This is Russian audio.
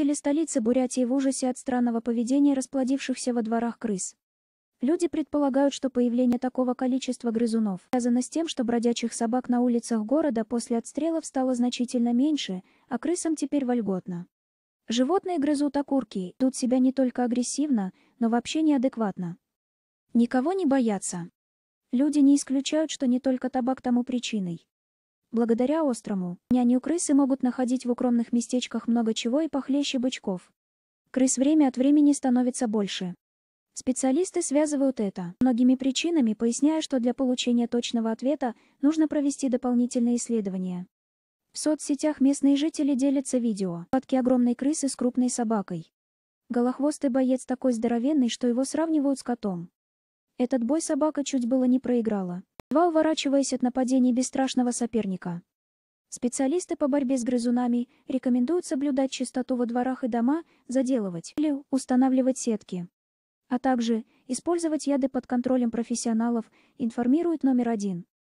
Жители столицы Бурятии в ужасе от странного поведения расплодившихся во дворах крыс. Люди предполагают, что появление такого количества грызунов связано с тем, что бродячих собак на улицах города после отстрелов стало значительно меньше, а крысам теперь вольготно. Животные грызут окурки, тут себя не только агрессивно, но вообще неадекватно. Никого не боятся. Люди не исключают, что не только табак тому причиной. Благодаря острому, няню-крысы могут находить в укромных местечках много чего и похлеще бычков. Крыс время от времени становится больше. Специалисты связывают это многими причинами, поясняя, что для получения точного ответа нужно провести дополнительные исследования. В соцсетях местные жители делятся видео «Падки огромной крысы с крупной собакой». Голохвостый боец такой здоровенный, что его сравнивают с котом. Этот бой собака чуть было не проиграла едва уворачиваясь от нападений бесстрашного соперника. Специалисты по борьбе с грызунами рекомендуют соблюдать чистоту во дворах и дома, заделывать или устанавливать сетки. А также использовать яды под контролем профессионалов, информирует номер один.